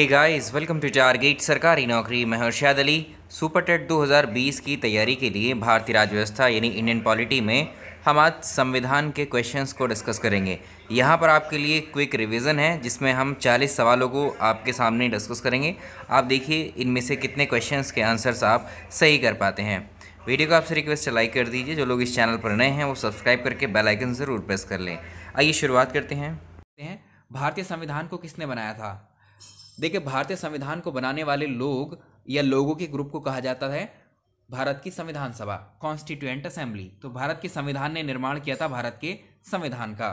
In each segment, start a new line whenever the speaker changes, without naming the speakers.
hey guys welcome to get Sarkari Naukri महर्षाद Ali super TET 2020 की तैयारी के लिए भारतीय राज्य व्यवस्था यानी इंडियन पॉलिटी में हम आज संविधान के क्वेश्चंस को डिस्कस करेंगे यहाँ पर आपके लिए क्विक रिवीजन है जिसमें हम 40 सवालों को आपके सामने डिस्कस करेंगे आप देखिए इनमें से कितने क्वेश्चंस के आंसर्स आप सही कर पाते हैं वीडियो को आपसे रिक्वेस्ट लाइक कर दीजिए जो लोग इस चैनल पर नए हैं वो सब्सक्राइब करके बेलाइकन ज़रूर प्रेस कर लें आइए शुरुआत करते हैं भारतीय संविधान को किसने बनाया था देखिए भारतीय संविधान को बनाने वाले लोग या लोगों के ग्रुप को कहा जाता है भारत की संविधान सभा कॉन्स्टिट्यूएंट असेंबली तो भारत के संविधान ने निर्माण किया था भारत के संविधान का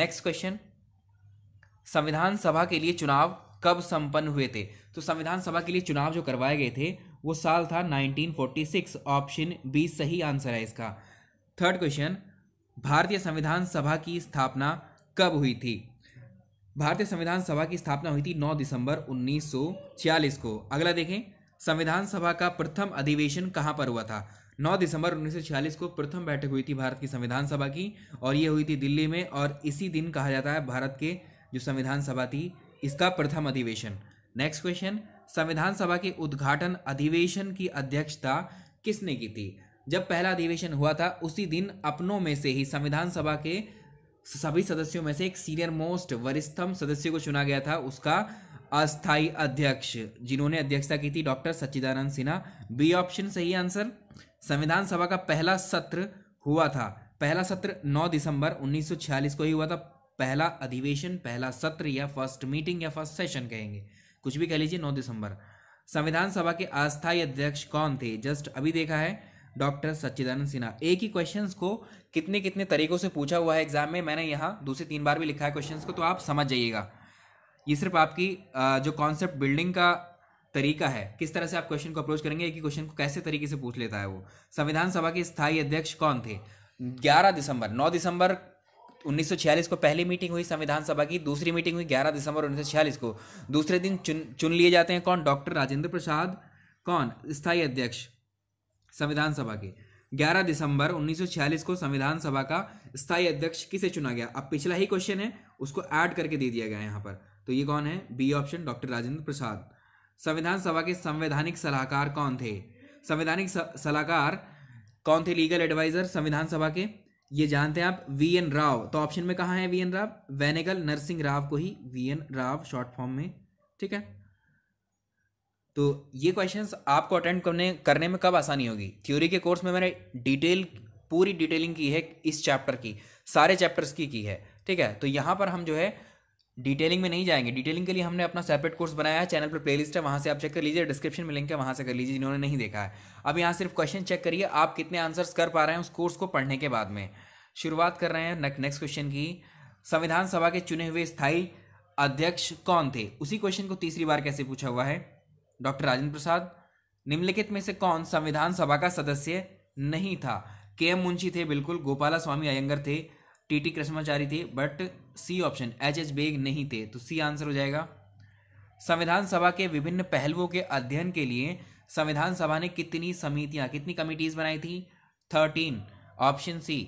नेक्स्ट क्वेश्चन संविधान सभा के लिए चुनाव कब संपन्न हुए थे तो संविधान सभा के लिए चुनाव जो करवाए गए थे वो साल था 1946 ऑप्शन बी सही आंसर है इसका थर्ड क्वेश्चन भारतीय संविधान सभा की स्थापना कब हुई थी भारतीय संविधान सभा की स्थापना हुई थी 9 दिसंबर 1946 को अगला देखें संविधान सभा का प्रथम अधिवेशन कहाँ पर हुआ था 9 दिसंबर 1946 को प्रथम बैठक हुई थी भारत की संविधान सभा की और ये हुई थी दिल्ली में और इसी दिन कहा जाता है भारत के जो संविधान सभा थी इसका प्रथम अधिवेशन नेक्स्ट क्वेश्चन संविधान सभा के उद्घाटन अधिवेशन की अध्यक्षता किसने की थी जब पहला अधिवेशन हुआ था उसी दिन अपनों में से ही संविधान सभा के सभी सदस्यों में से एक सीनियर मोस्ट वरिष्ठतम सदस्य को चुना गया था उसका अस्थाई अध्यक्ष जिन्होंने अध्यक्षता की थी doctor Sachchidanand Sinha B option सही आंसर संविधान सभा का पहला सत्र हुआ था पहला सत्र 9 दिसंबर 1946 को ही हुआ था पहला अधिवेशन पहला सत्र या फर्स्ट मीटिंग या फर्स्ट सेशन कहेंगे कुछ भी कह लीजिए 9 दिसंबर संविधान सभा के अस्थाई अध्यक्ष कौन थे जस्ट अभी देखा है डॉक्टर सच्चिदानंद सिन्हा एक ही क्वेश्चन को कितने कितने तरीकों से पूछा हुआ है एग्जाम में मैंने यहाँ दूसरी तीन बार भी लिखा है क्वेश्चन को तो आप समझ जाइएगा ये सिर्फ आपकी जो कॉन्सेप्ट बिल्डिंग का तरीका है किस तरह से आप क्वेश्चन को अप्रोच करेंगे एक ही क्वेश्चन को कैसे तरीके से पूछ लेता है वो संविधान सभा के स्थायी अध्यक्ष कौन थे 11 दिसंबर 9 दिसंबर 1946 को पहली मीटिंग हुई संविधान सभा की दूसरी मीटिंग हुई 11 दिसंबर 1946 को दूसरे दिन चुन चुन लिए जाते हैं कौन डॉक्टर राजेंद्र प्रसाद कौन स्थायी अध्यक्ष संविधान सभा के 11 दिसंबर 1946 को संविधान सभा का स्थायी अध्यक्ष किसे चुना गया अब पिछला ही क्वेश्चन है उसको ऐड करके दे दिया गया यहाँ पर तो ये कौन है B option doctor Rajendra Prasad संविधान सभा के संवैधानिक सलाहकार कौन थे संवैधानिक सलाहकार कौन थे लीगल एडवाइजर संविधान सभा के ये जानते हैं आप वी एन राव तो ऑप्शन में कहाँ है वी एन राव वेनेगल नरसिंह राव को ही V N Rau short form में ठीक है तो ये क्वेश्चंस आपको अटेंड करने करने में कब आसानी होगी थ्योरी के कोर्स में मैंने डिटेल पूरी डिटेलिंग की है इस चैप्टर की सारे चैप्टर्स की की है ठीक है तो यहाँ पर हम जो है डिटेलिंग में नहीं जाएंगे डिटेलिंग के लिए हमने अपना सेपरेट कोर्स बनाया है चैनल पर प्लेलिस्ट है वहाँ से आप चेक कर लीजिए डिस्क्रिप्शन में लिंक है वहाँ से कर लीजिए जिन्होंने नहीं देखा है अब यहाँ सिर्फ क्वेश्चन चेक करिए आप कितने आंसर्स कर पा रहे हैं उस कोर्स को पढ़ने के बाद में शुरुआत कर रहे हैं नेक्स्ट क्वेश्चन की संविधान सभा के चुने हुए स्थायी अध्यक्ष कौन थे उसी क्वेश्चन को तीसरी बार कैसे पूछा हुआ है डॉक्टर राजेंद्र प्रसाद निम्नलिखित में से कौन संविधान सभा का सदस्य नहीं था के एम मुंशी थे बिल्कुल गोपाला स्वामी अयंगर थे टी टी कृष्णाचारी थे but C option H H Beg नहीं थे तो सी आंसर हो जाएगा संविधान सभा के विभिन्न पहलुओं के अध्ययन के लिए संविधान सभा ने कितनी समितियां कितनी कमिटीज बनाई थी थर्टीन ऑप्शन सी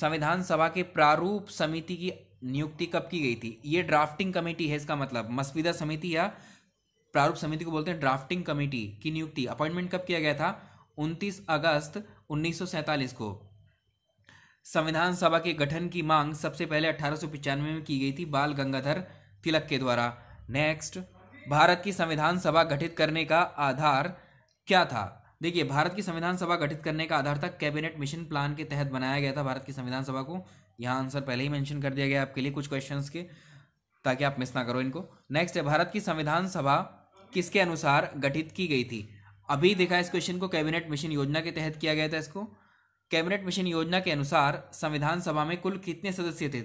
संविधान सभा के प्रारूप समिति की नियुक्ति कब की गई थी ये ड्राफ्टिंग कमेटी है इसका मतलब मसविदा समिति या प्रारूप समिति को बोलते हैं ड्राफ्टिंग कमेटी की नियुक्ति अपॉइंटमेंट कब किया गया था उनतीस अगस्त उन्नीस को संविधान सभा के गठन की मांग सबसे पहले अठारह में की गई थी बाल गंगाधर तिलक के द्वारा नेक्स्ट भारत की संविधान सभा गठित करने का आधार क्या था देखिए भारत की संविधान सभा गठित करने का आधार था कैबिनेट मिशन प्लान के तहत बनाया गया था भारत की संविधान सभा को यहाँ आंसर पहले ही मेंशन कर दिया गया आपके लिए कुछ क्वेश्चंस के ताकि आप मिस ना करो इनको नेक्स्ट है भारत की संविधान सभा किसके अनुसार गठित की गई थी अभी देखा इस क्वेश्चन को कैबिनेट मिशन योजना के तहत किया गया था इसको कैबिनेट मिशन योजना के अनुसार संविधान सभा में कुल कितने सदस्य थे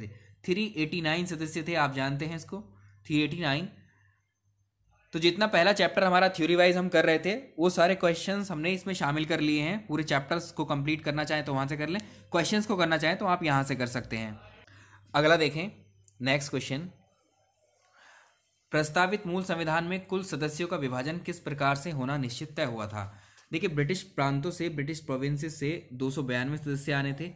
थ्री एटी नाइन सदस्य थे आप जानते हैं इसको थ्री एटी नाइन तो जितना पहला चैप्टर हमारा थ्योरी वाइज हम कर रहे थे वो सारे क्वेश्चंस हमने इसमें शामिल कर लिए हैं पूरे चैप्टर्स को कंप्लीट करना चाहें तो वहाँ से कर लें क्वेश्चंस को करना चाहें तो आप यहाँ से कर सकते हैं अगला देखें नेक्स्ट क्वेश्चन प्रस्तावित मूल संविधान में कुल सदस्यों का विभाजन किस प्रकार से होना निश्चित तय हुआ था देखिए ब्रिटिश प्रांतों से ब्रिटिश प्रोविंसेस से दो सदस्य आने थे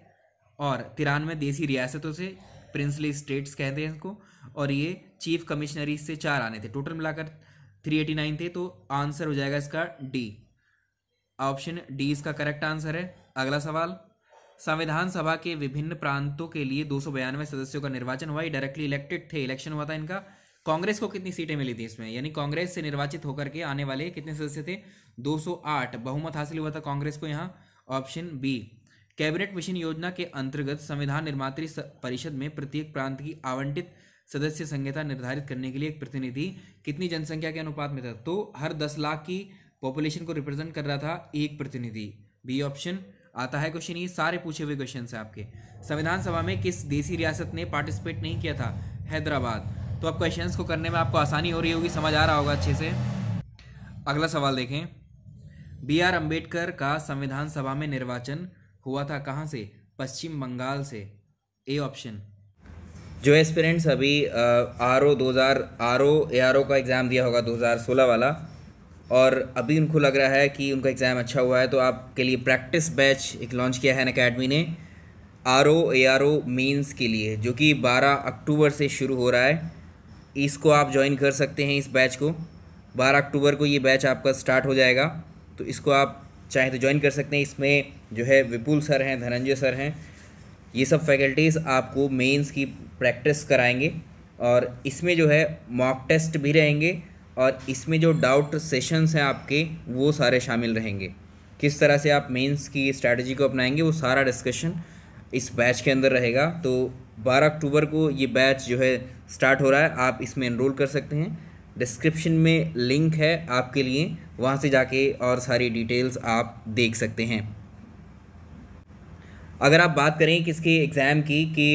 और तिरानवे देसी रियासतों से प्रिंसली स्टेट्स कहते हैं इनको और ये चीफ कमिश्नरी से चार आने थे टोटल मिलाकर 389 थे तो आंसर हो जाएगा इसका डी ऑप्शन डी इसका करेक्ट आंसर है अगला सवाल संविधान सभा के विभिन्न प्रांतों के लिए दो सदस्यों का निर्वाचन हुआ ये डायरेक्टली इलेक्टेड थे इलेक्शन हुआ था इनका कांग्रेस को कितनी सीटें मिली थी इसमें यानी कांग्रेस से निर्वाचित होकर के आने वाले कितने सदस्य थे 208 बहुमत हासिल हुआ था कांग्रेस को यहाँ ऑप्शन बी कैबिनेट मिशन योजना के अंतर्गत संविधान निर्मात्री परिषद में प्रत्येक प्रांत की आवंटित सदस्य संहिता निर्धारित करने के लिए एक प्रतिनिधि कितनी जनसंख्या के अनुपात में था तो हर दस लाख की पॉपुलेशन को रिप्रेजेंट कर रहा था एक प्रतिनिधि बी ऑप्शन आता है क्वेश्चन ये सारे पूछे हुए क्वेश्चन है आपके संविधान सभा में किस देसी रियासत ने पार्टिसिपेट नहीं किया था हैदराबाद तो अब क्वेश्चन को करने में आपको आसानी हो रही होगी समझ आ रहा होगा अच्छे से अगला सवाल देखें बी आर अम्बेडकर का संविधान सभा में निर्वाचन हुआ था कहाँ से पश्चिम बंगाल से ए ऑप्शन जो एस्पिरेंट्स अभी आर ओ दो हज़ार आर ओ ए आर ओ का एग्ज़ाम दिया होगा 2016 वाला और अभी उनको लग रहा है कि उनका एग्ज़ाम अच्छा हुआ है तो आपके लिए प्रैक्टिस बैच एक लॉन्च किया है अकेडमी ने R O A R O mains के लिए जो कि 12 अक्टूबर से शुरू हो रहा है इसको आप ज्वाइन कर सकते हैं इस बैच को बारह अक्टूबर को ये बैच आपका स्टार्ट हो जाएगा तो इसको आप चाहे तो ज्वाइन कर सकते हैं इसमें जो है विपुल सर हैं धनंजय सर हैं ये सब फैकल्टीज़ आपको मेंस की प्रैक्टिस कराएंगे और इसमें जो है मॉक टेस्ट भी रहेंगे और इसमें जो डाउट सेशंस हैं आपके वो सारे शामिल रहेंगे किस तरह से आप मेंस की स्ट्रैटेजी को अपनाएंगे वो सारा डिस्कशन इस बैच के अंदर रहेगा तो 12 अक्टूबर को ये बैच जो है स्टार्ट हो रहा है आप इसमें इनरोल कर सकते हैं डिस्क्रिप्शन में लिंक है आपके लिए वहाँ से जाके और सारी डिटेल्स आप देख सकते हैं अगर आप बात करें किसके एग्ज़ाम की कि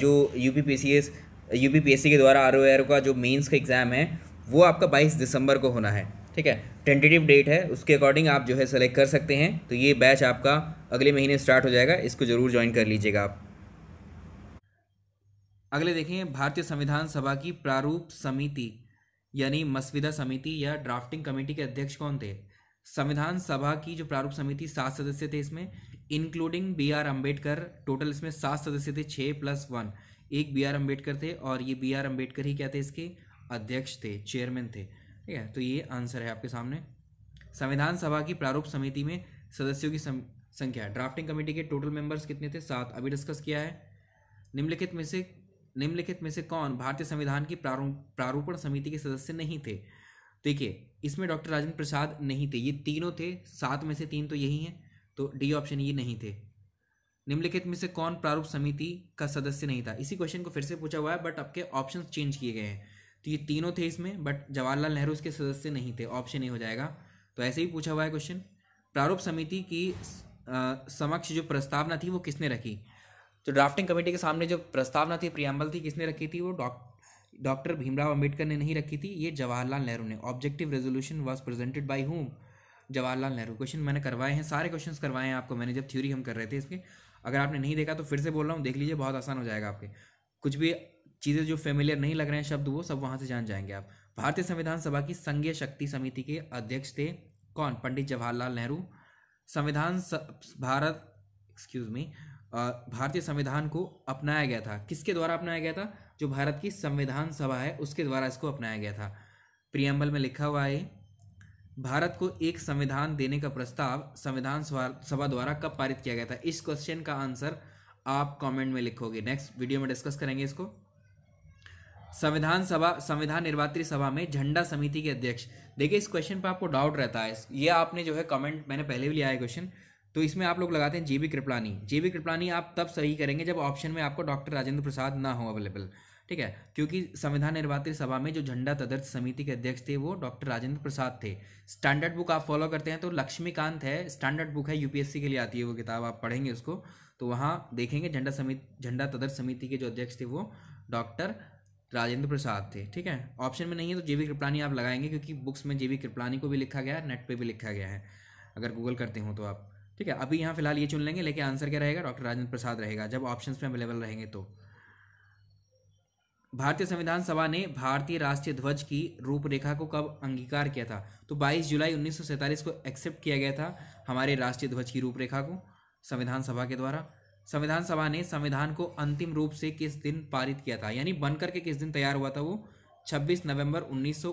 जो U P P C S U P P S C के द्वारा आर ओ आर का जो मेंस का एग्ज़ाम है वो आपका 22 दिसंबर को होना है ठीक है टेंटेटिव डेट है उसके अकॉर्डिंग आप जो है सेलेक्ट कर सकते हैं तो ये बैच आपका अगले महीने स्टार्ट हो जाएगा इसको ज़रूर ज्वाइन कर लीजिएगा आप अगले देखें भारतीय संविधान सभा की प्रारूप समिति यानी मसविदा समिति या ड्राफ्टिंग कमेटी के अध्यक्ष कौन थे संविधान सभा की जो प्रारूप समिति सात सदस्य थे इसमें including B R Ambedkar total इसमें सात सदस्य थे छः प्लस वन एक बी आर अम्बेडकर थे और ये बी आर अम्बेडकर ही क्या थे इसके अध्यक्ष थे चेयरमैन थे ठीक है तो ये आंसर है आपके सामने संविधान सभा की प्रारूप समिति में सदस्यों की संख्या ड्राफ्टिंग कमेटी के टोटल मेंबर्स कितने थे सात अभी डिस्कस किया है निम्नलिखित में से निम्नलिखित में से कौन भारतीय संविधान की प्रारूपण समिति के सदस्य नहीं थे देखिए इसमें डॉक्टर राजेंद्र प्रसाद नहीं थे ये तीनों थे सात में से तीन तो यही हैं तो डी ऑप्शन ये नहीं थे निम्नलिखित में से कौन प्रारूप समिति का सदस्य नहीं था इसी क्वेश्चन को फिर से पूछा हुआ है बट आपके ऑप्शन चेंज किए गए हैं तो ये तीनों थे इसमें बट जवाहरलाल नेहरू इसके सदस्य नहीं थे ऑप्शन ए हो जाएगा तो ऐसे ही पूछा हुआ है क्वेश्चन प्रारूप समिति की समक्ष जो प्रस्तावना थी वो किसने रखी तो ड्राफ्टिंग कमेटी के सामने जो प्रस्तावना थी प्रियम्बल थी किसने रखी थी वो डॉक्टर भीमराव अम्बेडकर ने नहीं रखी थी ये जवाहरलाल नेहरू ने objective resolution was presented by whom Jawaharlal Nehru question मैंने करवाए हैं सारे क्वेश्चन करवाए हैं आपको मैंने जब थ्योरी हम कर रहे थे इसके अगर आपने नहीं देखा तो फिर से बोल रहा हूँ देख लीजिए बहुत आसान हो जाएगा आपके कुछ भी चीज़ें जो फेमिलियर नहीं लग रहे हैं शब्द वो सब वहाँ से जान जाएंगे आप भारतीय संविधान सभा की संघीय शक्ति समिति के अध्यक्ष थे कौन पंडित जवाहरलाल नेहरू संविधान भारत एक्सक्यूज मी भारतीय संविधान को अपनाया गया था किसके द्वारा अपनाया गया था जो भारत की संविधान सभा है उसके द्वारा इसको अपनाया गया था प्रियम्बल में लिखा हुआ है भारत को एक संविधान देने का प्रस्ताव संविधान सभा द्वारा कब पारित किया गया था इस क्वेश्चन का आंसर आप कमेंट में लिखोगे नेक्स्ट वीडियो में डिस्कस करेंगे इसको संविधान सभा संविधान निर्वात्री सभा में झंडा समिति के अध्यक्ष देखिए इस क्वेश्चन पर आपको डाउट रहता है ये आपने जो है कमेंट मैंने पहले भी लिया है क्वेश्चन तो इसमें आप लोग लगाते हैं बी कृपलानी बी कृपलानी आप तब सही करेंगे जब ऑप्शन में आपको डॉक्टर राजेंद्र प्रसाद ना हो अवेलेबल ठीक है क्योंकि संविधान निर्वाचित सभा में जो झंडा तदर्थ समिति के अध्यक्ष थे वो डॉक्टर राजेंद्र प्रसाद थे स्टैंडर्ड बुक आप फॉलो करते हैं तो लक्ष्मीकांत है स्टैंडर्ड बुक है यूपीएससी के लिए आती है वो किताब आप पढ़ेंगे उसको तो वहाँ देखेंगे झंडा समिति झंडा तदर्थ समिति के जो अध्यक्ष थे वो डॉक्टर राजेंद्र प्रसाद थे ठीक है ऑप्शन में नहीं है तो बी कृपलानी आप लगाएंगे क्योंकि बुक्स में बी कृपलानी को भी लिखा गया है नेट पर भी लिखा गया है अगर गूगल करते हो तो आप ठीक है अभी यहाँ फिलहाल ये चुन लेंगे लेकिन आंसर क्या रहेगा डॉक्टर राजेंद्र प्रसाद रहेगा जब ऑप्शन में अवेलेबल रहेंगे तो भारतीय संविधान सभा ने भारतीय राष्ट्रीय ध्वज की रूपरेखा को कब अंगीकार किया था तो 22 जुलाई 1947 को एक्सेप्ट किया गया था हमारे राष्ट्रीय ध्वज की रूपरेखा को संविधान सभा के द्वारा संविधान सभा ने संविधान को अंतिम रूप से किस दिन पारित किया था यानी बनकर के किस दिन तैयार हुआ था वो 26 नवंबर उन्नीस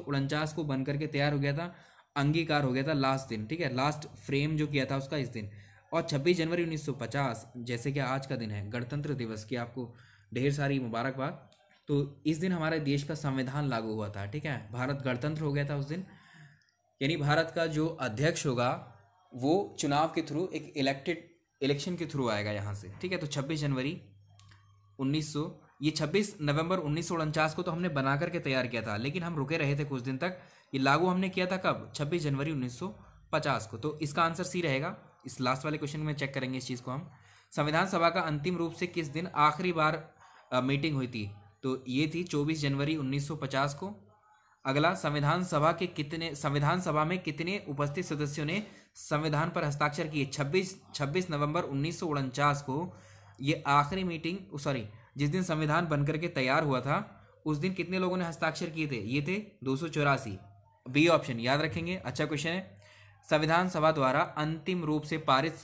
को बनकर के तैयार हो गया था अंगीकार हो गया था लास्ट दिन ठीक है लास्ट फ्रेम जो किया था उसका इस दिन और 26 जनवरी 1950 जैसे कि आज का दिन है गणतंत्र दिवस की आपको ढेर सारी मुबारकबाद तो इस दिन हमारे देश का संविधान लागू हुआ था ठीक है भारत गणतंत्र हो गया था उस दिन यानी भारत का जो अध्यक्ष होगा वो चुनाव के थ्रू एक इलेक्टेड इलेक्शन के थ्रू आएगा यहाँ से ठीक है तो 26 जनवरी उन्नीस ये 26 नवंबर उन्नीस को तो हमने बना करके तैयार किया था लेकिन हम रुके रहे थे कुछ दिन तक ये लागू हमने किया था कब 26 जनवरी 1950 को तो इसका आंसर सी रहेगा इस लास्ट वाले क्वेश्चन में चेक करेंगे इस चीज़ को हम संविधान सभा का अंतिम रूप से किस दिन आखिरी बार आ, मीटिंग हुई थी तो ये थी 24 जनवरी 1950 को अगला संविधान सभा के कितने संविधान सभा में कितने उपस्थित सदस्यों ने संविधान पर हस्ताक्षर किए 26 26 नवंबर उन्नीस को ये आखिरी मीटिंग सॉरी जिस दिन संविधान बनकर के तैयार हुआ था उस दिन कितने लोगों ने हस्ताक्षर किए थे ये थे दो बी ऑप्शन याद रखेंगे अच्छा क्वेश्चन है संविधान सभा द्वारा अंतिम रूप से पारित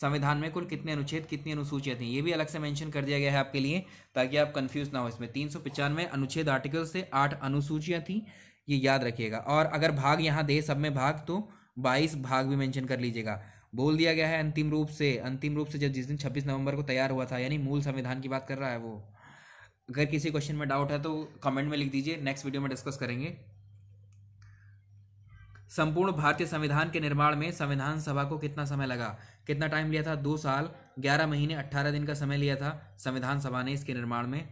संविधान में कुल कितने अनुच्छेद कितनी अनुसूचियाँ थी ये भी अलग से मेंशन कर दिया गया है आपके लिए ताकि आप कंफ्यूज ना हो इसमें तीन सौ पचानवे अनुच्छेद आर्टिकल से आठ अनुसूचियाँ थी ये याद रखिएगा और अगर भाग यहाँ दे सब में भाग तो बाईस भाग भी मेंशन कर लीजिएगा बोल दिया गया है अंतिम रूप से अंतिम रूप से जब जिस दिन छब्बीस नवंबर को तैयार हुआ था यानी मूल संविधान की बात कर रहा है वो अगर किसी क्वेश्चन में डाउट है तो कमेंट में लिख दीजिए नेक्स्ट वीडियो में डिस्कस करेंगे संपूर्ण भारतीय संविधान के निर्माण में संविधान सभा को कितना समय लगा कितना टाइम लिया था दो साल ग्यारह महीने अट्ठारह दिन का समय लिया था संविधान सभा ने इसके निर्माण में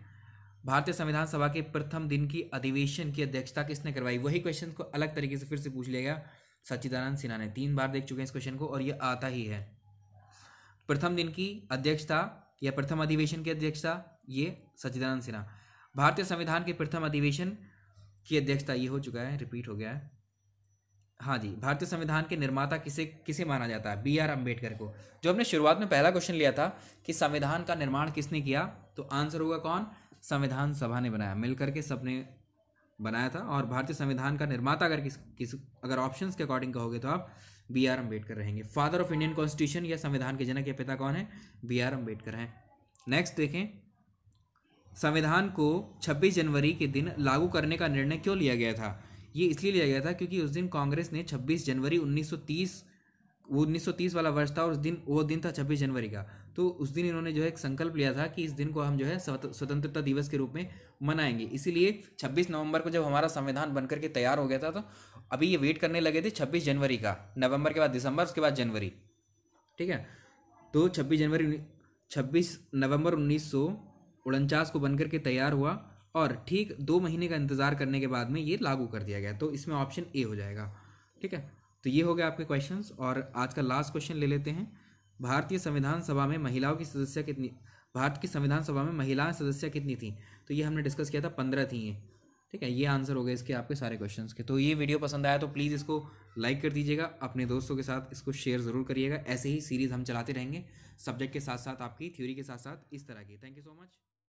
भारतीय संविधान सभा के प्रथम दिन की अधिवेशन की अध्यक्षता किसने करवाई वही क्वेश्चन को अलग तरीके से फिर से पूछ लिया गया सच्चिदानंद सिन्हा ने तीन बार देख चुके हैं इस क्वेश्चन को और ये आता ही है प्रथम दिन की अध्यक्षता या प्रथम अधिवेशन की अध्यक्षता ये सच्चिदानंद सिन्हा भारतीय संविधान के प्रथम अधिवेशन की अध्यक्षता ये हो चुका है रिपीट हो गया है हाँ जी भारतीय संविधान के निर्माता किसे किसे माना जाता है बी आर अम्बेडकर को जो हमने शुरुआत में पहला क्वेश्चन लिया था कि संविधान का निर्माण किसने किया तो आंसर होगा कौन संविधान सभा ने बनाया मिलकर के सबने बनाया था और भारतीय संविधान का निर्माता अगर किस किस अगर ऑप्शंस के अकॉर्डिंग कहोगे तो आप बी आर अम्बेडकर रहेंगे फादर ऑफ इंडियन कॉन्स्टिट्यूशन या संविधान के जनक या पिता कौन है बी आर अम्बेडकर हैं नेक्स्ट देखें संविधान को 26 जनवरी के दिन लागू करने का निर्णय क्यों लिया गया था ये इसलिए लिया गया था क्योंकि उस दिन कांग्रेस ने 26 जनवरी 1930 वो 1930 वाला वर्ष था और उस दिन वो दिन था 26 जनवरी का तो उस दिन इन्होंने जो है एक संकल्प लिया था कि इस दिन को हम जो है स्वतंत्रता दिवस के रूप में मनाएंगे इसीलिए 26 नवंबर को जब हमारा संविधान बनकर के तैयार हो गया था तो अभी ये वेट करने लगे थे 26 जनवरी का नवंबर के बाद दिसंबर उसके बाद जनवरी ठीक है तो छब्बीस जनवरी छब्बीस नवम्बर उन्नीस को बनकर के तैयार हुआ और ठीक दो महीने का इंतज़ार करने के बाद में ये लागू कर दिया गया तो इसमें ऑप्शन ए हो जाएगा ठीक है तो ये हो गया आपके क्वेश्चन और आज का लास्ट क्वेश्चन ले लेते हैं भारतीय संविधान सभा में महिलाओं की सदस्य कितनी भारत की संविधान सभा में महिलाएं सदस्य कितनी थी तो ये हमने डिस्कस किया था पंद्रह थी ये ठीक है ये आंसर हो गए इसके आपके सारे क्वेश्चंस के तो ये वीडियो पसंद आया तो प्लीज़ इसको लाइक कर दीजिएगा अपने दोस्तों के साथ इसको शेयर ज़रूर करिएगा ऐसे ही सीरीज़ हम चलाते रहेंगे सब्जेक्ट के साथ साथ आपकी थ्योरी के साथ साथ इस तरह की थैंक यू सो मच